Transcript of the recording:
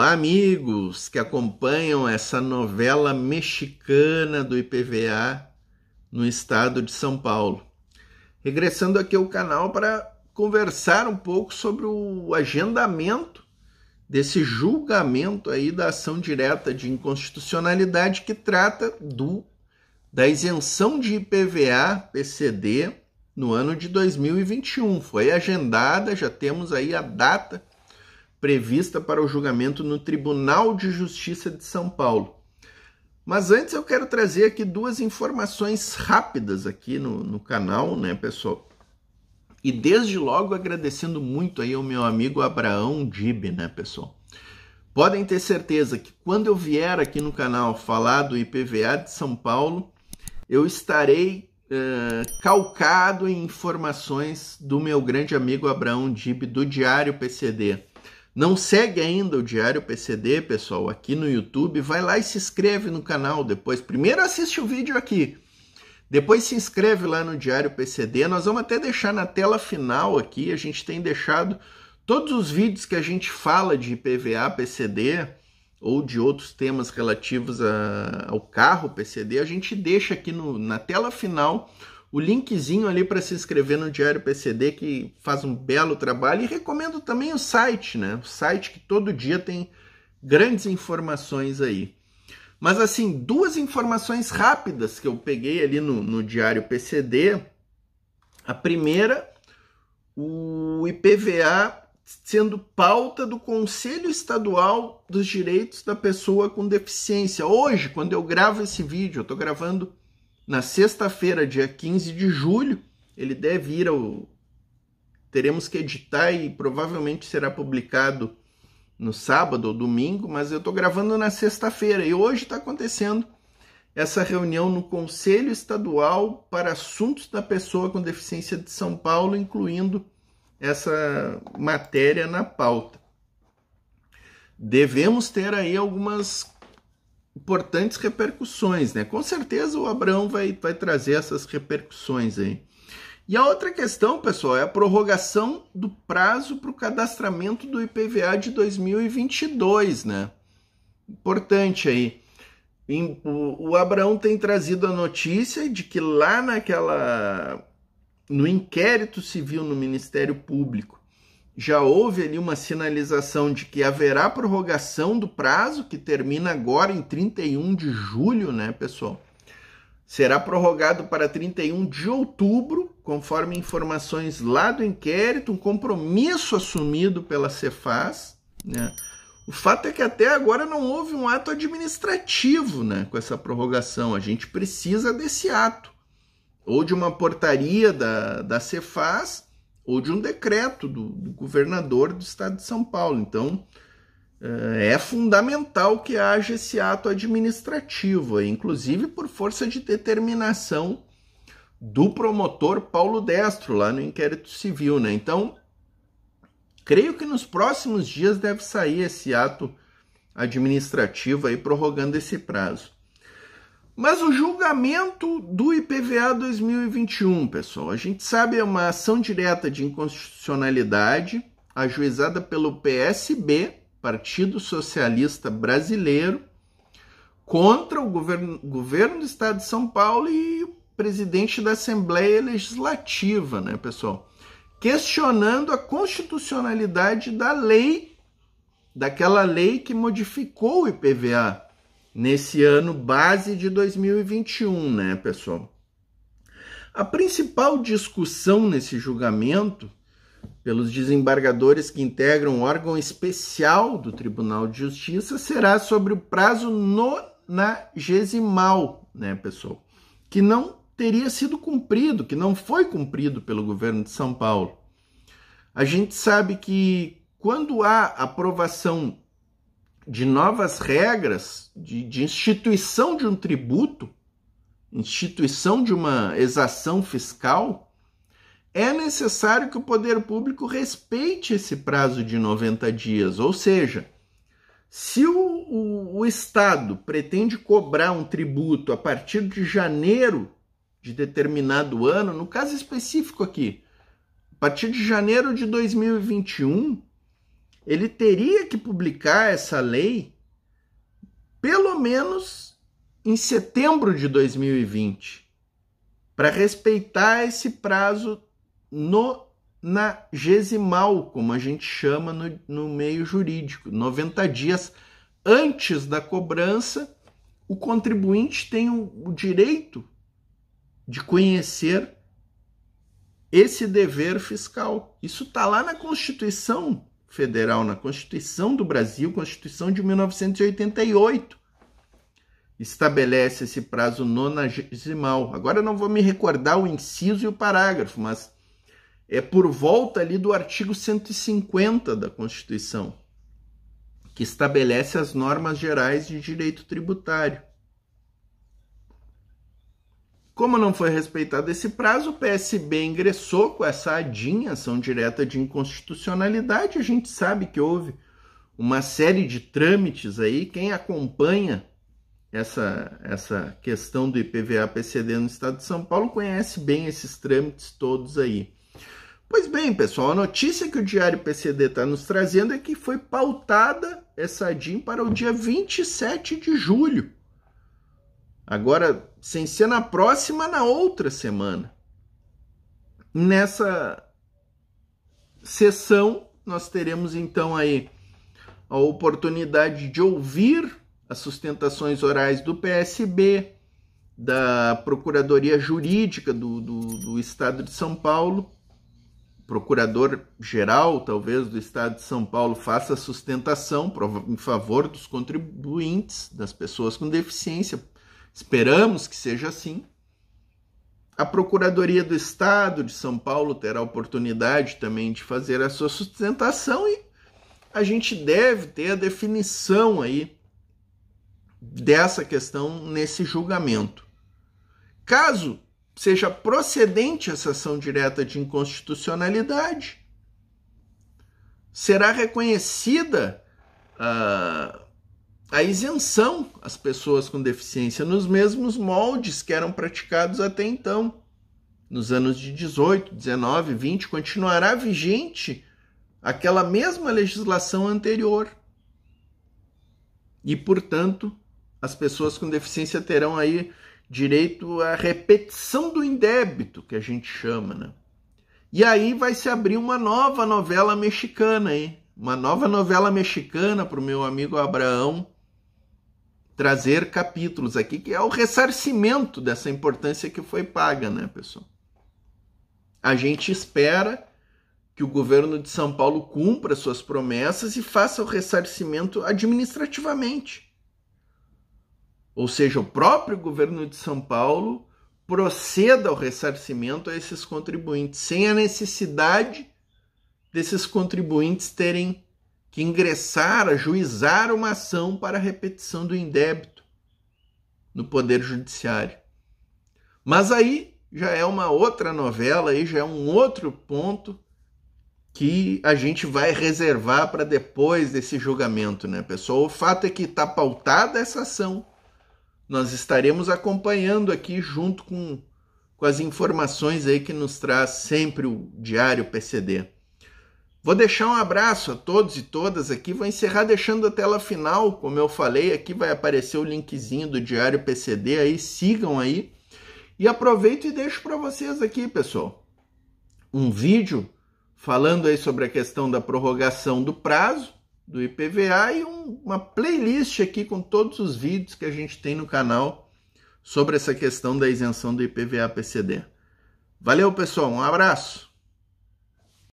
Olá, amigos que acompanham essa novela mexicana do IPVA no estado de São Paulo. Regressando aqui ao canal para conversar um pouco sobre o agendamento desse julgamento aí da ação direta de inconstitucionalidade que trata do da isenção de IPVA PCD no ano de 2021. Foi agendada, já temos aí a data prevista para o julgamento no Tribunal de Justiça de São Paulo. Mas antes eu quero trazer aqui duas informações rápidas aqui no, no canal, né, pessoal? E desde logo agradecendo muito aí ao meu amigo Abraão Dib, né, pessoal? Podem ter certeza que quando eu vier aqui no canal falar do IPVA de São Paulo, eu estarei Uh, calcado em informações do meu grande amigo Abraão Dib, do Diário PCD. Não segue ainda o Diário PCD, pessoal, aqui no YouTube, vai lá e se inscreve no canal depois. Primeiro assiste o vídeo aqui. Depois se inscreve lá no Diário PCD. Nós vamos até deixar na tela final aqui, a gente tem deixado todos os vídeos que a gente fala de IPVA, PCD, ou de outros temas relativos a, ao carro PCD, a gente deixa aqui no, na tela final o linkzinho ali para se inscrever no Diário PCD, que faz um belo trabalho, e recomendo também o site, né? O site que todo dia tem grandes informações aí. Mas assim, duas informações rápidas que eu peguei ali no, no Diário PCD. A primeira, o IPVA sendo pauta do Conselho Estadual dos Direitos da Pessoa com Deficiência. Hoje, quando eu gravo esse vídeo, eu estou gravando na sexta-feira, dia 15 de julho, ele deve ir ao. Teremos que editar e provavelmente será publicado no sábado ou domingo, mas eu estou gravando na sexta-feira e hoje está acontecendo essa reunião no Conselho Estadual para Assuntos da Pessoa com Deficiência de São Paulo, incluindo essa matéria na pauta. Devemos ter aí algumas importantes repercussões, né? Com certeza o Abraão vai, vai trazer essas repercussões aí. E a outra questão, pessoal, é a prorrogação do prazo para o cadastramento do IPVA de 2022, né? Importante aí. O Abraão tem trazido a notícia de que lá naquela no inquérito civil no Ministério Público já houve ali uma sinalização de que haverá prorrogação do prazo, que termina agora em 31 de julho, né, pessoal? Será prorrogado para 31 de outubro, conforme informações lá do inquérito, um compromisso assumido pela Cefaz, né? O fato é que até agora não houve um ato administrativo né, com essa prorrogação. A gente precisa desse ato, ou de uma portaria da, da Cefaz, ou de um decreto do, do governador do estado de São Paulo. Então, eh, é fundamental que haja esse ato administrativo, inclusive por força de determinação do promotor Paulo Destro, lá no inquérito civil. Né? Então, creio que nos próximos dias deve sair esse ato administrativo aí prorrogando esse prazo. Mas o julgamento do IPVA 2021, pessoal, a gente sabe é uma ação direta de inconstitucionalidade ajuizada pelo PSB, Partido Socialista Brasileiro, contra o governo, governo do Estado de São Paulo e o presidente da Assembleia Legislativa, né, pessoal? Questionando a constitucionalidade da lei, daquela lei que modificou o IPVA nesse ano base de 2021, né, pessoal? A principal discussão nesse julgamento pelos desembargadores que integram o órgão especial do Tribunal de Justiça será sobre o prazo nonagesimal, né, pessoal? Que não teria sido cumprido, que não foi cumprido pelo governo de São Paulo. A gente sabe que quando há aprovação de novas regras, de, de instituição de um tributo, instituição de uma exação fiscal, é necessário que o poder público respeite esse prazo de 90 dias, ou seja, se o, o, o, Estado pretende cobrar um tributo a partir de janeiro de determinado ano, no caso específico aqui, a partir de janeiro de 2021, ele teria que publicar essa lei pelo menos em setembro de 2020, para respeitar esse prazo no na gesimal, como a gente chama no, no meio jurídico, 90 dias antes da cobrança, o contribuinte tem o, o direito de conhecer esse dever fiscal. Isso está lá na Constituição federal na Constituição do Brasil, Constituição de 1988. Estabelece esse prazo nonagesimal. Agora eu não vou me recordar o inciso e o parágrafo, mas é por volta ali do artigo 150 da Constituição, que estabelece as normas gerais de direito tributário. Como não foi respeitado esse prazo, o PSB ingressou com essa adinha, ação direta de inconstitucionalidade. A gente sabe que houve uma série de trâmites aí. Quem acompanha essa, essa questão do IPVA-PCD no estado de São Paulo conhece bem esses trâmites todos aí. Pois bem, pessoal, a notícia que o Diário PCD está nos trazendo é que foi pautada essa DIN para o dia 27 de julho. Agora, sem ser na próxima, na outra semana. Nessa sessão, nós teremos então aí a oportunidade de ouvir as sustentações orais do PSB, da Procuradoria Jurídica do, do, do Estado de São Paulo, Procurador-Geral, talvez, do Estado de São Paulo, faça sustentação em favor dos contribuintes, das pessoas com deficiência, Esperamos que seja assim. A Procuradoria do Estado de São Paulo terá oportunidade também de fazer a sua sustentação e a gente deve ter a definição aí dessa questão nesse julgamento. Caso seja procedente essa ação direta de inconstitucionalidade, será reconhecida uh, a isenção às pessoas com deficiência nos mesmos moldes que eram praticados até então. Nos anos de 18, 19, 20, continuará vigente aquela mesma legislação anterior. E, portanto, as pessoas com deficiência terão aí direito à repetição do indébito, que a gente chama, né? E aí vai se abrir uma nova novela mexicana aí, uma nova novela mexicana para o meu amigo Abraão trazer capítulos aqui, que é o ressarcimento dessa importância que foi paga, né, pessoal? A gente espera que o governo de São Paulo cumpra suas promessas e faça o ressarcimento administrativamente. Ou seja, o próprio governo de São Paulo proceda ao ressarcimento a esses contribuintes, sem a necessidade desses contribuintes terem que ingressar ajuizar uma ação para repetição do indébito no Poder Judiciário. Mas aí já é uma outra novela, aí já é um outro ponto que a gente vai reservar para depois desse julgamento, né, pessoal? O fato é que está pautada essa ação. Nós estaremos acompanhando aqui junto com, com as informações aí que nos traz sempre o Diário PCD. Vou deixar um abraço a todos e todas aqui. Vou encerrar deixando a tela final, como eu falei, aqui vai aparecer o linkzinho do Diário PCD aí, sigam aí. E aproveito e deixo para vocês aqui, pessoal, um vídeo falando aí sobre a questão da prorrogação do prazo do IPVA e um, uma playlist aqui com todos os vídeos que a gente tem no canal sobre essa questão da isenção do IPVA PCD. Valeu, pessoal, um abraço.